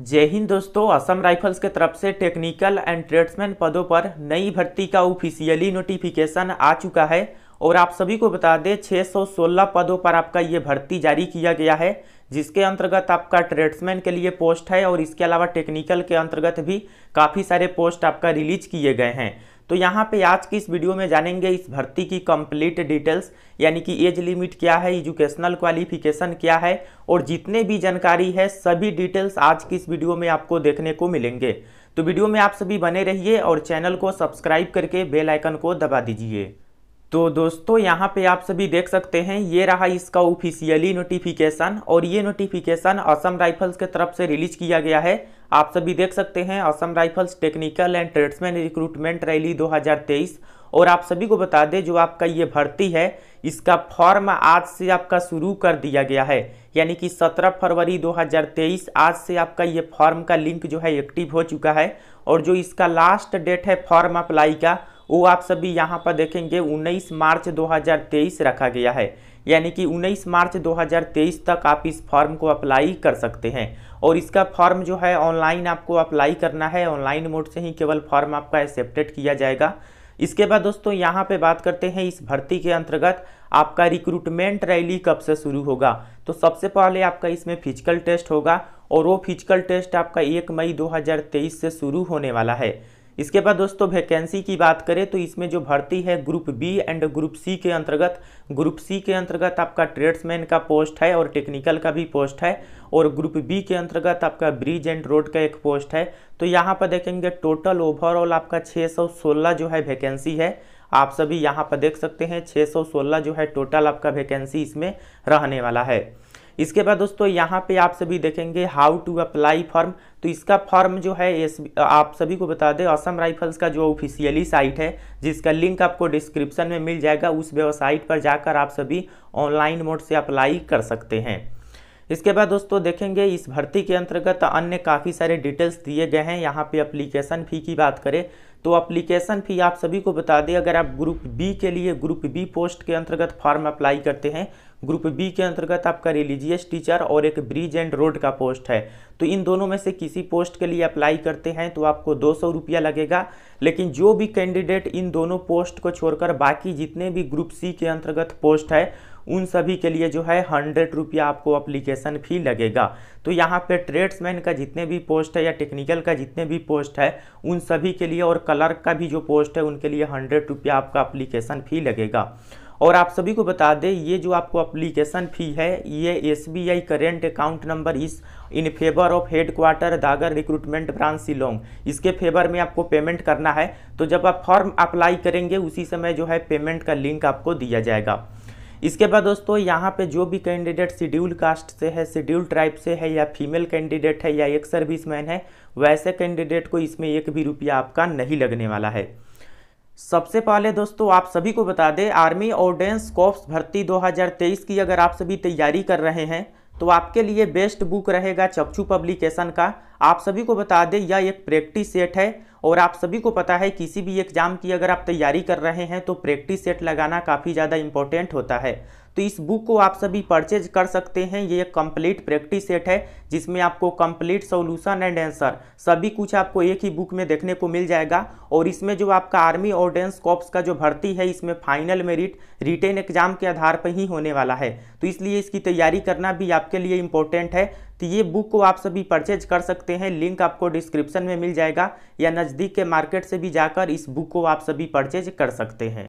जय हिंद दोस्तों असम राइफल्स के तरफ से टेक्निकल एंड ट्रेड्समैन पदों पर नई भर्ती का ऑफिशियली नोटिफिकेशन आ चुका है और आप सभी को बता दें 616 पदों पर आपका ये भर्ती जारी किया गया है जिसके अंतर्गत आपका ट्रेड्समैन के लिए पोस्ट है और इसके अलावा टेक्निकल के अंतर्गत भी काफ़ी सारे पोस्ट आपका रिलीज किए गए हैं तो यहाँ पे आज की इस वीडियो में जानेंगे इस भर्ती की कंप्लीट डिटेल्स यानी कि एज लिमिट क्या है एजुकेशनल क्वालिफिकेशन क्या है और जितने भी जानकारी है सभी डिटेल्स आज की इस वीडियो में आपको देखने को मिलेंगे तो वीडियो में आप सभी बने रहिए और चैनल को सब्सक्राइब करके बेलाइकन को दबा दीजिए तो दोस्तों यहाँ पे आप सभी देख सकते हैं ये रहा इसका ऑफिशियली नोटिफिकेशन और ये नोटिफिकेशन असम राइफल्स के तरफ से रिलीज किया गया है आप सभी देख सकते हैं Assam rifles technical and tradesman recruitment rally 2023 और आप सभी को बता दें जो आपका ये भर्ती है इसका फॉर्म आज से आपका शुरू कर दिया गया है यानी कि 17 फरवरी 2023 आज से आपका ये फॉर्म का लिंक जो है एक्टिव हो चुका है और जो इसका लास्ट डेट है फॉर्म अप्लाई का वो आप सभी यहाँ पर देखेंगे 19 मार्च 2023 रखा गया है यानी कि 19 मार्च 2023 तक आप इस फॉर्म को अप्लाई कर सकते हैं और इसका फॉर्म जो है ऑनलाइन आपको अप्लाई करना है ऑनलाइन मोड से ही केवल फॉर्म आपका एक्सेप्टेड किया जाएगा इसके बाद दोस्तों यहाँ पे बात करते हैं इस भर्ती के अंतर्गत आपका रिक्रूटमेंट रैली कब से शुरू होगा तो सबसे पहले आपका इसमें फिजिकल टेस्ट होगा और वो फिजिकल टेस्ट आपका एक मई 2023 से शुरू होने वाला है इसके बाद दोस्तों वैकेंसी की बात करें तो इसमें जो भर्ती है group B and group C के अंतर्गत ग्रुप सी के अंतर्गत आपका ट्रेड्समैन का पोस्ट है और टेक्निकल का भी पोस्ट है और ग्रुप बी के अंतर्गत आपका ब्रिज एंड रोड का एक पोस्ट है तो यहाँ पर देखेंगे टोटल ओवरऑल आपका 616 जो है वैकेंसी है आप सभी यहाँ पर देख सकते हैं छः जो है टोटल आपका वैकेंसी इसमें रहने वाला है इसके बाद दोस्तों यहाँ पे आप सभी देखेंगे हाउ टू अप्लाई फॉर्म तो इसका फॉर्म जो है एस आप सभी को बता दें असम राइफल्स का जो ऑफिशियली साइट है जिसका लिंक आपको डिस्क्रिप्शन में मिल जाएगा उस वेबसाइट पर जाकर आप सभी ऑनलाइन मोड से अप्लाई कर सकते हैं इसके बाद दोस्तों देखेंगे इस भर्ती के अंतर्गत अन्य काफ़ी सारे डिटेल्स दिए गए हैं यहाँ पे अप्लीकेशन फ़ी की बात करें तो अप्लीकेशन फ़ी आप सभी को बता दें अगर आप ग्रुप बी के लिए ग्रुप बी पोस्ट के अंतर्गत फॉर्म अप्लाई करते हैं ग्रुप बी के अंतर्गत आपका रिलीजियस टीचर और एक ब्रिज एंड रोड का पोस्ट है तो इन दोनों में से किसी पोस्ट के लिए अप्लाई करते हैं तो आपको दो सौ रुपया लगेगा लेकिन जो भी कैंडिडेट इन दोनों पोस्ट को छोड़कर बाकी जितने भी ग्रुप सी के अंतर्गत पोस्ट है उन सभी के लिए जो है हंड्रेड रुपया आपको अप्लीकेशन फ़ी लगेगा तो यहाँ पे ट्रेड्समैन का जितने भी पोस्ट है या टेक्निकल का जितने भी पोस्ट है उन सभी के लिए और क्लर्क का भी जो पोस्ट है उनके लिए हंड्रेड रुपया आपका अप्लीकेशन फ़ी लगेगा और आप सभी को बता दें ये जो आपको अप्लीकेशन फ़ी है ये S B I current account number इस in favour of head quarter दागर रिक्रूटमेंट ब्रांच सिलोंग इसके फेवर में आपको पेमेंट करना है तो जब आप फॉर्म अप्लाई करेंगे उसी समय जो है पेमेंट का लिंक आपको दिया जाएगा इसके बाद दोस्तों यहाँ पे जो भी कैंडिडेट शेड्यूल कास्ट से है शेड्यूल ट्राइब से है या फीमेल कैंडिडेट है या एक सर्विसमैन है वैसे कैंडिडेट को इसमें एक भी रुपया आपका नहीं लगने वाला है सबसे पहले दोस्तों आप सभी को बता दें आर्मी ऑर्डेंस कॉप्स भर्ती 2023 की अगर आप सभी तैयारी कर रहे हैं तो आपके लिए बेस्ट बुक रहेगा चपचू पब्लिकेशन का आप सभी को बता दें यह एक प्रैक्टिस सेट है और आप सभी को पता है किसी भी एग्जाम की अगर आप तैयारी कर रहे हैं तो प्रैक्टिस सेट लगाना काफ़ी ज़्यादा इम्पोर्टेंट होता है तो इस बुक को आप सभी परचेज कर सकते हैं ये एक कंप्लीट प्रैक्टिस सेट है जिसमें आपको कंप्लीट सॉल्यूशन एंड आंसर सभी कुछ आपको एक ही बुक में देखने को मिल जाएगा और इसमें जो आपका आर्मी ऑर्डेंस कॉप्स का जो भर्ती है इसमें फाइनल मेरिट रिटेन एग्जाम के आधार पर ही होने वाला है तो इसलिए इसकी तैयारी करना भी आपके लिए इम्पोर्टेंट है तो ये बुक को आप सभी परचेज कर सकते हैं लिंक आपको डिस्क्रिप्शन में मिल जाएगा या नज़दीक के मार्केट से भी जाकर इस बुक को आप सभी परचेज कर सकते हैं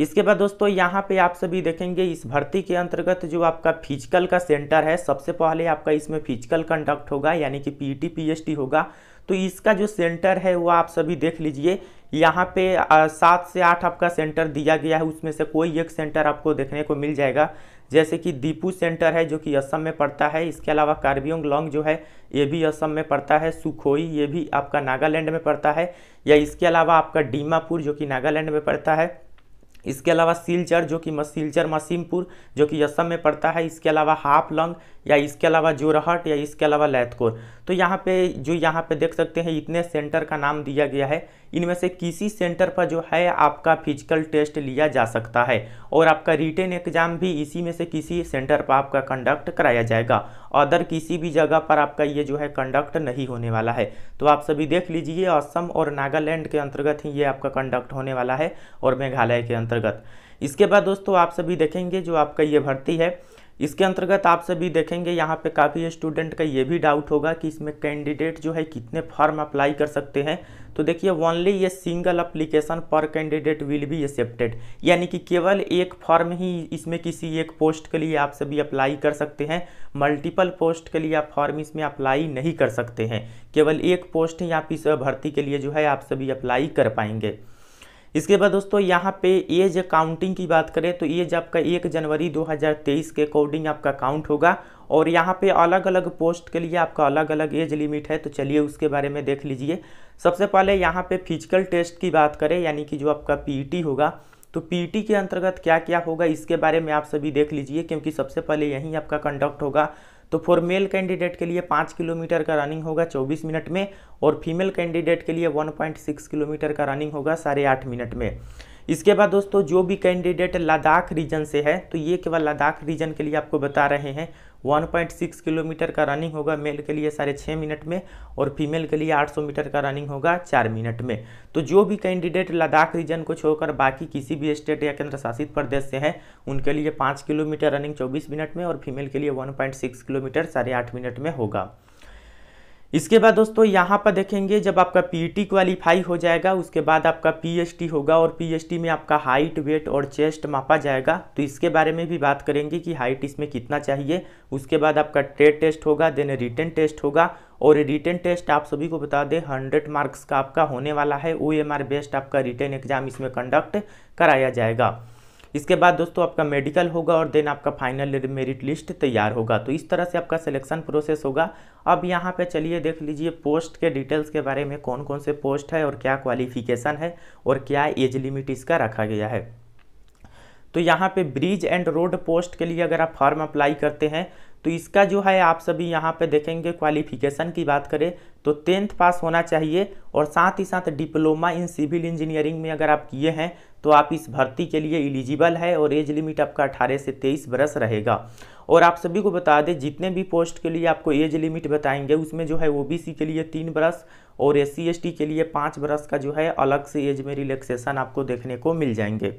इसके बाद दोस्तों यहाँ पे आप सभी देखेंगे इस भर्ती के अंतर्गत जो आपका फिजिकल का सेंटर है सबसे पहले आपका इसमें फिजिकल कंडक्ट होगा यानी कि पी पीएचडी e होगा तो इसका जो सेंटर है वो आप सभी देख लीजिए यहाँ पे सात से आठ आपका सेंटर दिया गया है उसमें से कोई एक सेंटर आपको देखने को मिल जाएगा जैसे कि दीपू सेंटर है जो कि असम में पड़ता है इसके अलावा कार्बियोंग लॉन्ग जो है ये भी असम में पड़ता है सुखोई ये भी आपका नागालैंड में पड़ता है या इसके अलावा आपका डीमापुर जो कि नागालैंड में पड़ता है इसके अलावा सिलचर जो कि सिलचर मसीमपुर जो कि यसम में पड़ता है इसके अलावा हाफ लंग या इसके अलावा जोरहट या इसके अलावा लैथकोर तो यहाँ पे जो यहाँ पे देख सकते हैं इतने सेंटर का नाम दिया गया है इनमें से किसी सेंटर पर जो है आपका फिजिकल टेस्ट लिया जा सकता है और आपका रिटर्न एग्जाम भी इसी में से किसी सेंटर पर आपका कंडक्ट कराया जाएगा अदर किसी भी जगह पर आपका ये जो है कंडक्ट नहीं होने वाला है तो आप सभी देख लीजिए असम और नागालैंड के अंतर्गत ही ये आपका कंडक्ट होने वाला है और मेघालय के अंतर्गत इसके बाद दोस्तों आप सभी देखेंगे जो आपका ये भर्ती है इसके अंतर्गत आप सभी देखेंगे यहाँ पे काफ़ी स्टूडेंट का ये भी डाउट होगा कि इसमें कैंडिडेट जो है कितने फॉर्म अप्लाई कर सकते हैं तो देखिए ओनली ये सिंगल अप्लीकेशन पर कैंडिडेट विल बी एक्सेप्टेड यानी कि केवल एक फॉर्म ही इसमें किसी एक पोस्ट के लिए आप सभी अप्लाई कर सकते हैं मल्टीपल पोस्ट के लिए आप फॉर्म इसमें अप्लाई नहीं कर सकते हैं केवल एक पोस्ट ही आप इस भर्ती के लिए जो है आप सभी अप्लाई कर पाएंगे इसके बाद दोस्तों यहाँ पे एज काउंटिंग की बात करें तो एज आपका एक जनवरी 2023 के अकॉर्डिंग आपका काउंट होगा और यहाँ पे अलग अलग पोस्ट के लिए आपका अलग अलग एज लिमिट है तो चलिए उसके बारे में देख लीजिए सबसे पहले यहाँ पे फिजिकल टेस्ट की बात करें यानी कि जो आपका पीटी e होगा तो पीटी e के अंतर्गत क्या क्या होगा इसके बारे में आप सभी देख लीजिए क्योंकि सबसे पहले यहीं आपका कंडक्ट होगा तो फॉर मेल कैंडिडेट के लिए पाँच किलोमीटर का रनिंग होगा चौबीस मिनट में और फीमेल कैंडिडेट के लिए वन पॉइंट सिक्स किलोमीटर का रनिंग होगा साढ़े आठ मिनट में इसके बाद दोस्तों जो भी कैंडिडेट लद्दाख रीजन से है तो ये केवल लद्दाख रीजन के लिए आपको बता रहे हैं 1.6 किलोमीटर का रनिंग होगा मेल के लिए साढ़े छः मिनट में और फीमेल के लिए 800 मीटर का रनिंग होगा चार मिनट में तो जो भी कैंडिडेट लद्दाख रीजन को छोड़कर बाकी किसी भी स्टेट या केंद्र शासित प्रदेश से हैं उनके लिए पाँच किलोमीटर रनिंग चौबीस मिनट में और फीमेल के लिए वन किलोमीटर साढ़े मिनट में होगा इसके बाद दोस्तों यहाँ पर देखेंगे जब आपका पी टी क्वालिफाई हो जाएगा उसके बाद आपका टी होगा और टी में आपका हाइट वेट और चेस्ट मापा जाएगा तो इसके बारे में भी बात करेंगे कि हाइट इसमें कितना चाहिए उसके बाद आपका ट्रेड टेस्ट होगा देन रिटर्न टेस्ट होगा और रिटर्न टेस्ट आप सभी को बता दें हंड्रेड मार्क्स का आपका होने वाला है ओ बेस्ट आपका रिटर्न एग्जाम इसमें कंडक्ट कराया जाएगा इसके बाद दोस्तों आपका मेडिकल होगा और देन आपका फाइनल मेरिट लिस्ट तैयार होगा तो इस तरह से आपका सिलेक्शन प्रोसेस होगा अब यहाँ पे चलिए देख लीजिए पोस्ट के डिटेल्स के बारे में कौन कौन से पोस्ट है और क्या क्वालिफिकेशन है और क्या एज लिमिट इसका रखा गया है तो यहाँ पे ब्रिज एंड रोड पोस्ट के लिए अगर आप फॉर्म अप्लाई करते हैं तो इसका जो है आप सभी यहाँ पे देखेंगे क्वालिफिकेशन की बात करें तो टेंथ पास होना चाहिए और साथ ही साथ डिप्लोमा इन सिविल इंजीनियरिंग में अगर आप किए हैं तो आप इस भर्ती के लिए एलिजिबल है और एज लिमिट आपका अठारह से तेईस बरस रहेगा और आप सभी को बता दें जितने भी पोस्ट के लिए आपको एज लिमिट बताएंगे उसमें जो है ओ के लिए तीन बरस और एस सी के लिए पाँच बरस का जो है अलग से एज में रिलैक्सेशन आपको देखने को मिल जाएंगे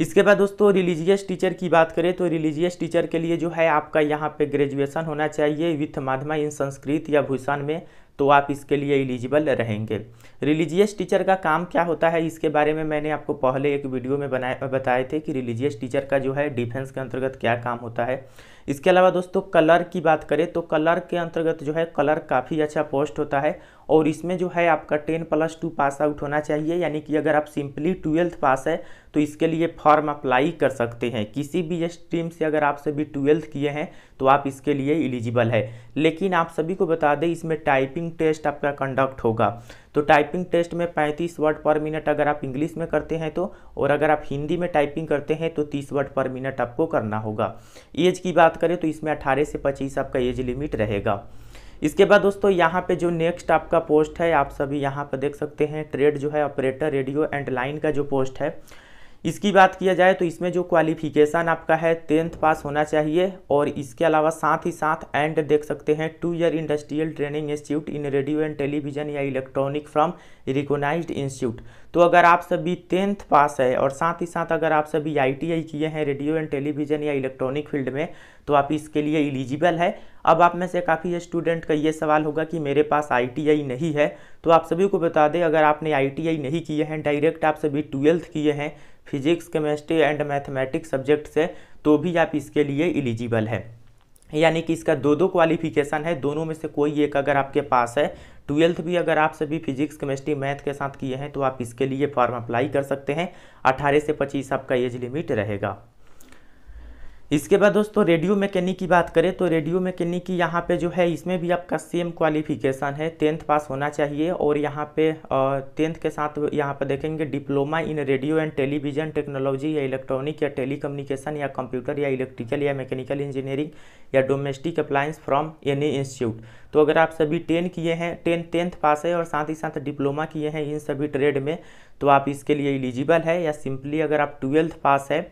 इसके बाद दोस्तों रिलीजियस टीचर की बात करें तो रिलीजियस टीचर के लिए जो है आपका यहाँ पे ग्रेजुएशन होना चाहिए विथ माध्यमा इन संस्कृत या भूषण में तो आप इसके लिए एलिजिबल रहेंगे रिलीजियस टीचर का काम क्या होता है इसके बारे में मैंने आपको पहले एक वीडियो में बनाए बताए थे कि रिलीजियस टीचर का जो है डिफेंस के अंतर्गत क्या काम होता है इसके अलावा दोस्तों कलर की बात करें तो कलर के अंतर्गत जो है कलर काफ़ी अच्छा पोस्ट होता है और इसमें जो है आपका ten plus two pass out होना चाहिए यानी कि अगर आप सिंपली ट्वेल्थ पास है तो इसके लिए फॉर्म अप्लाई कर सकते हैं किसी भी स्ट्रीम से अगर आप सभी ट्वेल्थ किए हैं तो आप इसके लिए एलिजिबल है लेकिन आप सभी को बता दें इसमें टाइपिंग टेस्ट आपका कंडक्ट होगा तो टाइपिंग टेस्ट में 35 वर्ड पर मिनट अगर आप इंग्लिश में करते हैं तो और अगर आप हिंदी में टाइपिंग करते हैं तो 30 वर्ड पर मिनट आपको करना होगा एज की बात करें तो इसमें 18 से 25 आपका एज लिमिट रहेगा इसके बाद दोस्तों यहाँ पे जो नेक्स्ट आपका पोस्ट है आप सभी यहाँ पर देख सकते हैं ट्रेड जो है ऑपरेटर रेडियो एंड लाइन का जो पोस्ट है इसकी बात किया जाए तो इसमें जो क्वालिफिकेशन आपका है टेंथ पास होना चाहिए और इसके अलावा साथ ही साथ एंड देख सकते हैं two year industrial training institute in radio and television या इलेक्ट्रॉनिक फ्रॉम रिकोनाइज्ड इंस्टीट्यूट तो अगर आप सभी टेंथ पास है और साथ ही साथ अगर आप सभी आई किए हैं रेडियो एंड टेलीविजन या इलेक्ट्रॉनिक फील्ड में तो आप इसके लिए इलिजिबल है अब आप में से काफ़ी स्टूडेंट का ये सवाल होगा कि मेरे पास आई नहीं है तो आप सभी को बता दें अगर आपने आई नहीं किए हैं डायरेक्ट आप सभी ट्वेल्थ किए हैं physics chemistry and mathematics subject से तो भी आप इसके लिए एलिजिबल है यानी कि इसका दो दो क्वालिफिकेशन है दोनों में से कोई एक अगर आपके पास है ट्वेल्थ भी अगर आप सभी फिजिक्स केमिस्ट्री मैथ के साथ किए हैं तो आप इसके लिए फॉर्म अप्लाई कर सकते हैं 18 से पच्चीस आपका एज लिमिट रहेगा इसके बाद दोस्तों रेडियो मैकेनिक की बात करें तो रेडियो मैकेनिक की यहाँ पे जो है इसमें भी आपका सेम क्वालिफिकेशन है टेंथ पास होना चाहिए और यहाँ पे टेंथ के साथ यहाँ पे देखेंगे diploma in radio and television technology या इलेक्ट्रॉनिक या टेली या कंप्यूटर या इलेक्ट्रिकल या मैकेनिकल इंजीनियरिंग या domestic appliance from any institute तो अगर आप सभी टेन किए हैं टेन टेंथ पास है और साथ ही साथ डिप्लोमा किए हैं इन सभी ट्रेड में तो आप इसके लिए एलिजिबल है या सिंपली अगर आप ट्वेल्थ पास है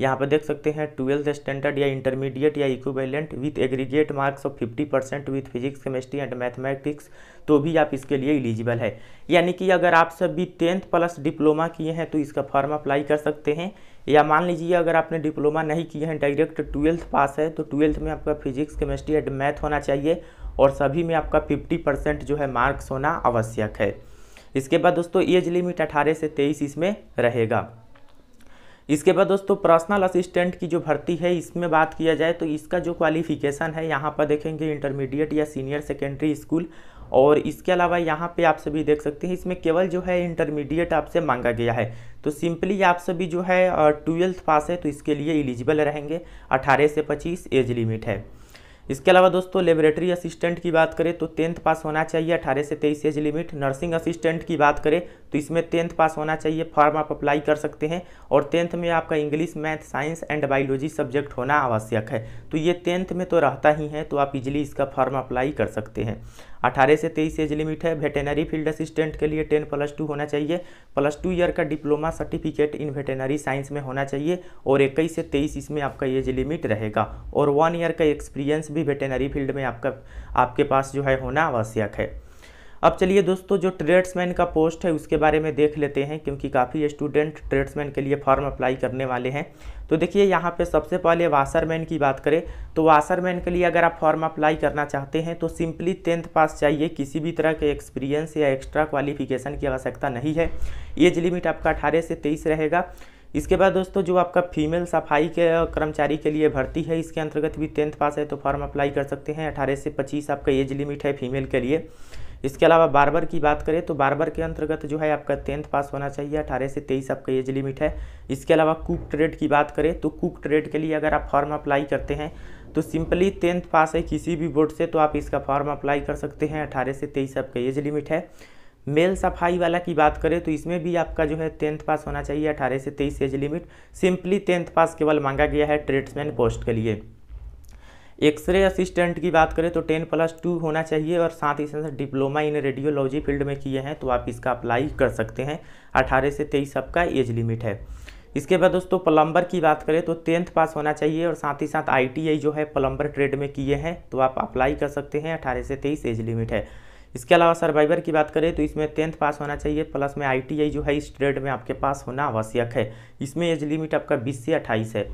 यहाँ पर देख सकते हैं ट्वेल्थ स्टैंडर्ड या इंटरमीडिएट या equivalent with aggregate marks of fifty percent with physics chemistry and mathematics तो भी आप इसके लिए एलिजिबल है यानी कि अगर आप सभी टेंथ प्लस डिप्लोमा किए हैं तो इसका फॉर्म अप्लाई कर सकते हैं या मान लीजिए अगर आपने डिप्लोमा नहीं किए हैं डायरेक्ट ट्वेल्थ पास है तो ट्वेल्थ में आपका फिजिक्स केमिस्ट्री एंड मैथ होना चाहिए और सभी में आपका फिफ्टी परसेंट जो है मार्क्स होना आवश्यक है इसके बाद दोस्तों एज लिमिट अठारह से तेईस इसमें रहेगा इसके बाद दोस्तों पर्सनल असिस्टेंट की जो भर्ती है इसमें बात किया जाए तो इसका जो क्वालिफिकेशन है यहाँ पर देखेंगे इंटरमीडिएट या सीनियर सेकेंडरी स्कूल और इसके अलावा यहाँ पे आप सभी देख सकते हैं इसमें केवल जो है इंटरमीडिएट आपसे मांगा गया है तो सिंपली आप सभी जो है ट्वेल्थ पास है तो इसके लिए एलिजिबल रहेंगे अठारह से पच्चीस एज लिमिट है इसके अलावा दोस्तों लेबोरेटरी असिस्टेंट की बात करें तो टेंथ पास होना चाहिए अठारह से तेईस एज लिमिट नर्सिंग असिस्टेंट की बात करें तो इसमें टेंथ पास होना चाहिए फॉर्म आप अप्लाई कर सकते हैं और टेंथ में आपका English math science and biology subject होना आवश्यक है तो ये टेंथ में तो रहता ही है तो आप इजिली इसका फॉर्म अप्लाई कर सकते हैं अठारह से तेईस एज लिमिट है वेटेनरी फील्ड असिस्टेंट के लिए टेन प्लस टू होना चाहिए प्लस टू ईयर का diploma certificate in veterinary science में होना चाहिए और इक्कीस से तेईस इसमें आपका एज लिमिट रहेगा और वन ईयर का एक्सपीरियंस भी वेटेनरी फील्ड में आपका आपके पास जो है होना आवश्यक है अब चलिए दोस्तों जो ट्रेड्समैन का पोस्ट है उसके बारे में देख लेते हैं क्योंकि काफ़ी स्टूडेंट ट्रेड्समैन के लिए फॉर्म अप्लाई करने वाले हैं तो देखिए यहाँ पे सबसे पहले वासरमैन की बात करें तो वासरमैन के लिए अगर आप फॉर्म अप्लाई करना चाहते हैं तो सिंपली टेंथ पास चाहिए किसी भी तरह के एक्सपीरियंस या एक्स्ट्रा क्वालिफिकेशन की आवश्यकता नहीं है एज लिमिट आपका अठारह से तेईस रहेगा इसके बाद दोस्तों जो आपका फीमेल सफाई के कर्मचारी के लिए भर्ती है इसके अंतर्गत भी टेंथ पास है तो फॉर्म अप्लाई कर सकते हैं अठारह से पच्चीस आपका एज लिमिट है फीमेल के लिए इसके अलावा बारबर की बात करें तो बारबर के अंतर्गत जो है आपका टेंथ पास होना चाहिए अठारह से तेईस आपका एज लिमिट है इसके अलावा कुक ट्रेड की बात करें तो कुक ट्रेड के लिए अगर आप फॉर्म अप्लाई करते हैं तो सिंपली टेंथ पास है किसी भी बोर्ड से तो आप इसका फॉर्म अप्लाई कर सकते हैं अठारह से तेईस आपका एज लिमिट है मेल सफाई वाला की बात करें तो इसमें भी आपका जो है टेंथ पास होना चाहिए अठारह से तेईस age limit simply tenth pass केवल मांगा गया है ट्रेड्समैन पोस्ट के लिए एक्सरे असिस्टेंट की बात करें तो टेन प्लस टू होना चाहिए और साथ ही साथ डिप्लोमा इन रेडियोलॉजी फील्ड में किए हैं तो आप इसका अप्लाई कर सकते हैं अठारह से तेईस आपका एज लिमिट है इसके बाद दोस्तों प्लम्बर की बात करें तो टेंथ पास होना चाहिए और साथ ही साथ आईटीआई जो है प्लम्बर ट्रेड में किए हैं तो आप अप्लाई कर सकते हैं अठारह से तेईस एज लिमिट है इसके अलावा सर्वाइवर की बात करें तो इसमें टेंथ पास होना चाहिए प्लस में आईटीआई जो है इस ट्रेड में आपके पास होना आवश्यक है इसमें एज लिमिट आपका बीस से अट्ठाईस है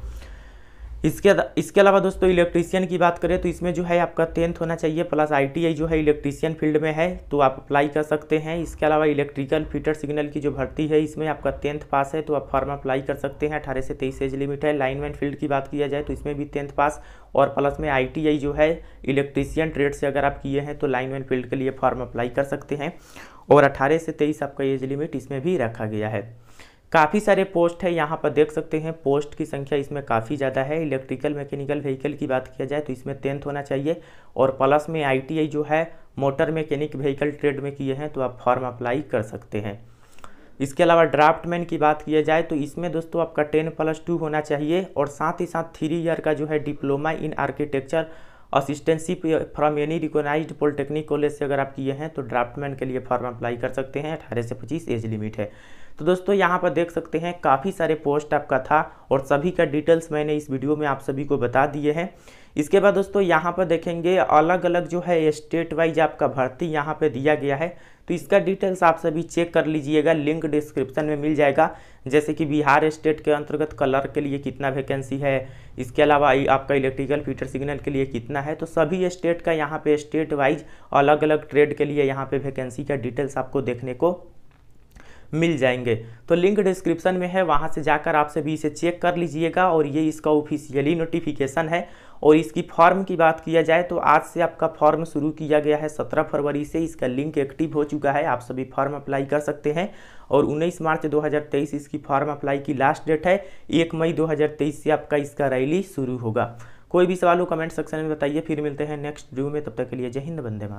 इसके इसके अलावा दोस्तों इलेक्ट्रीशियन की बात करें तो इसमें जो है आपका टेंथ होना चाहिए प्लस आई जो है इलेक्ट्रीशियन फील्ड में है तो आप अप्लाई कर सकते हैं इसके अलावा इलेक्ट्रिकल फीटर सिग्नल की जो भर्ती है इसमें आपका टेंथ पास है तो आप फॉर्म अप्लाई कर सकते हैं अठारह से तेईस एज लिमिट है लाइनमैन फील्ड की बात किया जाए तो इसमें भी टेंथ पास और प्लस में आई जो है इलेक्ट्रीशियन ट्रेड से अगर आप किए हैं तो लाइनमैन फील्ड के लिए फॉर्म अप्लाई कर सकते हैं और अठारह से तेईस आपका एज लिमिट इसमें भी रखा गया है काफ़ी सारे पोस्ट है यहाँ पर देख सकते हैं पोस्ट की संख्या इसमें काफ़ी ज़्यादा है इलेक्ट्रिकल मैकेनिकल व्हीकल की बात किया जाए तो इसमें टेंथ होना चाहिए और प्लस में आईटीआई जो है मोटर मैकेनिक व्हीकल ट्रेड में किए हैं तो आप फॉर्म अप्लाई कर सकते हैं इसके अलावा ड्राफ्टमैन की बात किया जाए तो इसमें दोस्तों आपका टेन प्लस टू होना चाहिए और साथ ही साथ थ्री ईयर का जो है diploma in architecture assistancy from any recognise polytechnic college से अगर आप किए हैं तो ड्राफ्टमैन के लिए फॉर्म अप्लाई कर सकते हैं अठारह से पच्चीस एज लिमिट है तो दोस्तों यहाँ पर देख सकते हैं काफ़ी सारे पोस्ट आपका था और सभी का डिटेल्स मैंने इस वीडियो में आप सभी को बता दिए हैं इसके बाद दोस्तों यहाँ पर देखेंगे अलग अलग जो है स्टेट वाइज आपका भर्ती यहाँ पर दिया गया है तो इसका डिटेल्स आप सभी चेक कर लीजिएगा लिंक डिस्क्रिप्शन में मिल जाएगा जैसे कि बिहार स्टेट के अंतर्गत कलर के लिए कितना वैकेंसी है इसके अलावा आपका इलेक्ट्रिकल फीटर सिग्नल के लिए कितना है तो सभी स्टेट का यहाँ पे स्टेट वाइज अलग अलग ट्रेड के लिए यहाँ पे वैकेंसी का डिटेल्स आपको देखने को मिल जाएंगे तो लिंक डिस्क्रिप्शन में है वहाँ से जाकर आप सभी इसे चेक कर लीजिएगा और ये इसका ऑफिशियली नोटिफिकेशन है और इसकी फॉर्म की बात किया जाए तो आज से आपका फॉर्म शुरू किया गया है सत्रह फरवरी से इसका लिंक एक्टिव हो चुका है आप सभी फॉर्म अप्लाई कर सकते हैं और उन्नीस मार्च 2023 इसकी फॉर्म अप्लाई की लास्ट डेट है एक मई 2023 से आपका इसका रैली शुरू होगा कोई भी सवाल हो कमेंट सेक्शन में बताइए फिर मिलते हैं नेक्स्ट व्यू में तब तक के लिए जय हिंद बंदे मात